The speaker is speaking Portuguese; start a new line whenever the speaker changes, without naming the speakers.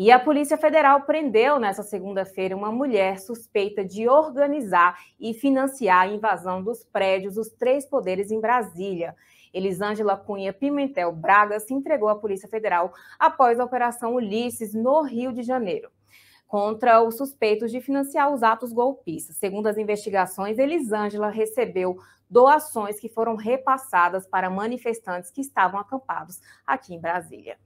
E a Polícia Federal prendeu nesta segunda-feira uma mulher suspeita de organizar e financiar a invasão dos prédios dos três poderes em Brasília. Elisângela Cunha Pimentel Braga se entregou à Polícia Federal após a Operação Ulisses, no Rio de Janeiro contra os suspeitos de financiar os atos golpistas. Segundo as investigações, Elisângela recebeu doações que foram repassadas para manifestantes que estavam acampados aqui em Brasília.